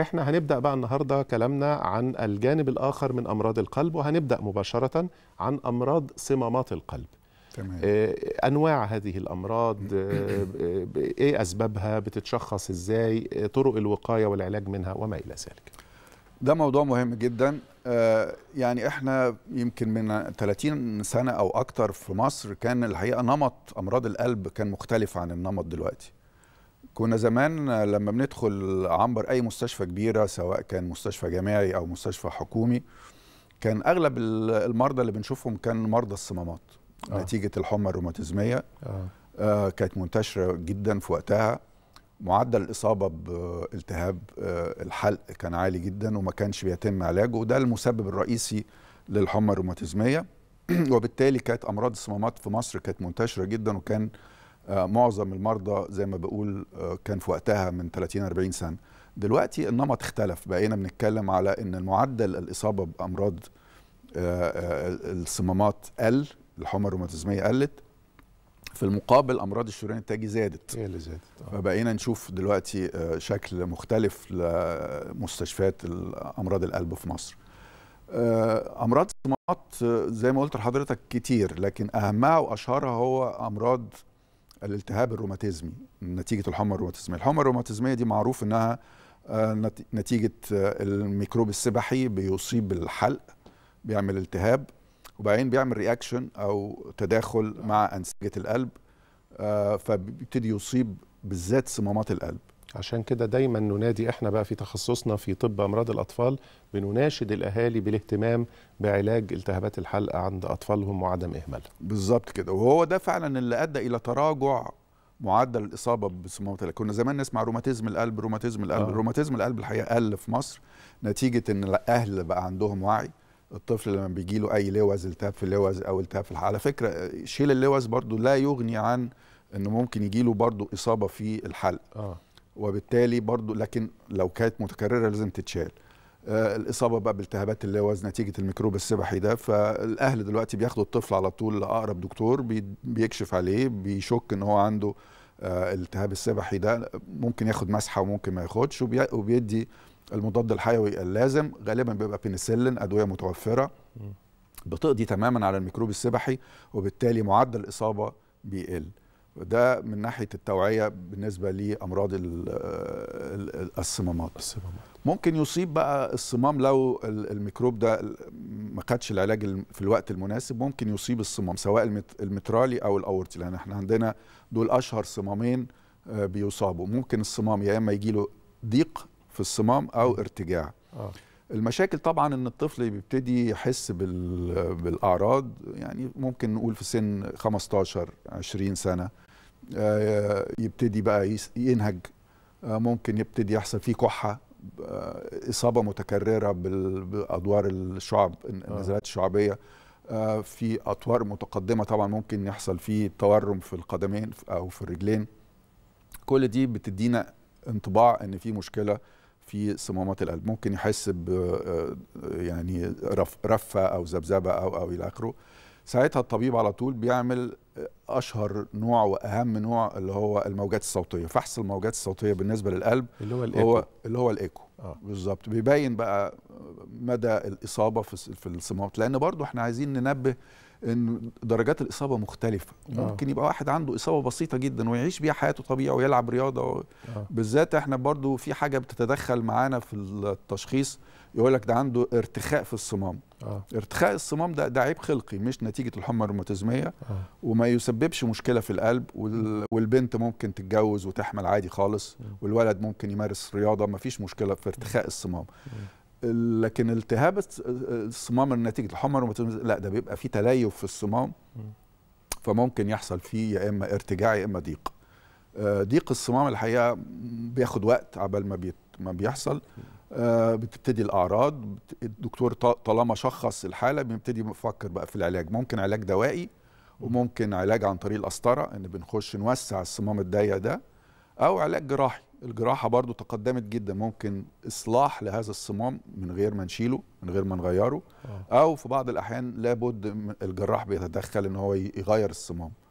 احنا هنبدا بقى النهارده كلامنا عن الجانب الاخر من امراض القلب وهنبدا مباشره عن امراض صمامات القلب تمام. آه، انواع هذه الامراض آه، آه، ايه اسبابها بتتشخص ازاي طرق الوقايه والعلاج منها وما الى ذلك ده موضوع مهم جدا يعني احنا يمكن من 30 سنه او اكتر في مصر كان الحقيقه نمط امراض القلب كان مختلف عن النمط دلوقتي كنا زمان لما بندخل عنبر اي مستشفى كبيره سواء كان مستشفى جامعي او مستشفى حكومي كان اغلب المرضى اللي بنشوفهم كان مرضى الصمامات آه. نتيجه الحمى الروماتيزميه آه. آه كانت منتشره جدا في وقتها معدل الاصابه بالتهاب آه الحلق كان عالي جدا وما كانش بيتم علاجه وده المسبب الرئيسي للحمى الروماتيزميه وبالتالي كانت امراض الصمامات في مصر كانت منتشره جدا وكان آه، معظم المرضى زي ما بقول آه، كان في وقتها من 30 40 سنه دلوقتي النمط اختلف بقينا بنتكلم على ان المعدل الاصابه بامراض آه، الصمامات قل الحمى الروماتيزميه قلت في المقابل امراض الشريان التاجي زادت هي اللي زادت فبقينا نشوف دلوقتي شكل مختلف لمستشفيات امراض القلب في مصر امراض الصمامات زي ما قلت لحضرتك كتير لكن اهمها واشهرها هو امراض الالتهاب الروماتيزمي نتيجه الحمى الروماتيزميه الحمى الروماتيزميه دي معروف انها آه، نتيجه آه، الميكروب السبحي بيصيب الحلق بيعمل التهاب وبعدين بيعمل رياكشن او تداخل مع انسجه القلب آه، فبيبتدي يصيب بالذات صمامات القلب عشان كده دايما ننادي احنا بقى في تخصصنا في طب امراض الاطفال بنناشد الاهالي بالاهتمام بعلاج التهابات الحلقه عند اطفالهم وعدم اهمالها. بالظبط كده وهو ده فعلا اللي ادى الى تراجع معدل الاصابه بصمامات القلب كنا زمان نسمع روماتيزم القلب روماتيزم القلب آه. روماتيزم القلب الحقيقه قل في مصر نتيجه ان الاهل بقى عندهم وعي الطفل لما بيجي له اي لوز التهاب في اللوز او التهاب في الحلق على فكره شيل اللوز برضو لا يغني عن انه ممكن يجي له برضو اصابه في الحلق آه. وبالتالي برضو لكن لو كانت متكرره لازم تتشال آه، الاصابه بقى بالتهابات اللوز نتيجه الميكروب السبحي ده فالاهل دلوقتي بياخدوا الطفل على طول لاقرب دكتور بيكشف عليه بيشك ان هو عنده آه، التهاب السبحي ده ممكن ياخد مسحه وممكن ما ياخدش وبيدي المضاد الحيوي اللازم غالبا بيبقى بنسلين ادويه متوفره بتقضي تماما على الميكروب السبحي وبالتالي معدل الاصابه بيقل ده من ناحيه التوعيه بالنسبه لامراض الصمامات الصمامات ممكن يصيب بقى الصمام لو الميكروب ده ما خدش العلاج في الوقت المناسب ممكن يصيب الصمام سواء المترالي او الاورطي يعني لان احنا عندنا دول اشهر صمامين آه، بيصابوا ممكن الصمام يا اما يجي له ضيق في الصمام او ارتجاع آه. المشاكل طبعا ان الطفل بيبتدي يحس بالاعراض يعني ممكن نقول في سن 15 20 سنه آه، يبتدي بقى ينهج آه، ممكن يبتدي يحصل فيه كحه آه، اصابه متكرره بادوار الشعب النزلات الشعبيه في اطوار متقدمه طبعا ممكن يحصل فيه تورم في القدمين او في الرجلين كل دي بتدينا انطباع ان في مشكله في صمامات القلب ممكن يحس ب آه، آه، يعني رف رفه او ذبذبه او او الى اخره ساعتها الطبيب على طول بيعمل آه، اشهر نوع واهم نوع اللي هو الموجات الصوتيه فحص الموجات الصوتيه بالنسبه للقلب اللي هو الايكو هو اللي هو الايكو آه. بالظبط بيبين بقى مدى الاصابه في في الصمامات لان برضو احنا عايزين ننبه ان درجات الاصابه مختلفه آه. ممكن يبقى واحد عنده اصابه بسيطه جدا ويعيش بيها حياته طبيعي ويلعب رياضه و... آه. بالذات احنا برضو في حاجه بتتدخل معانا في التشخيص يقول لك ده عنده ارتخاء في الصمام آه. ارتخاء الصمام ده ده عيب خلقي مش نتيجه الحمى الروماتيزميه آه. وما يسببش مشكله في القلب وال... والبنت ممكن تتجوز وتحمل عادي خالص والولد ممكن يمارس رياضه ما فيش مشكله في ارتخاء الصمام لكن التهاب الصمام نتيجه الحمر لا ده بيبقى فيه تليف في الصمام فممكن يحصل فيه يا اما ارتجاع يا اما ضيق آه، ضيق الصمام الحقيقه بياخد وقت عبال ما ما بيحصل آه، بتبتدي الاعراض الدكتور طالما شخص الحاله بيبتدي يفكر بقى في العلاج ممكن علاج دوائي وممكن علاج عن طريق القسطره ان بنخش نوسع الصمام الضيق ده او علاج جراحي الجراحه برضو تقدمت جدا ممكن اصلاح لهذا الصمام من غير ما نشيله من غير ما نغيره آه. او في بعض الاحيان لابد الجراح بيتدخل ان هو يغير الصمام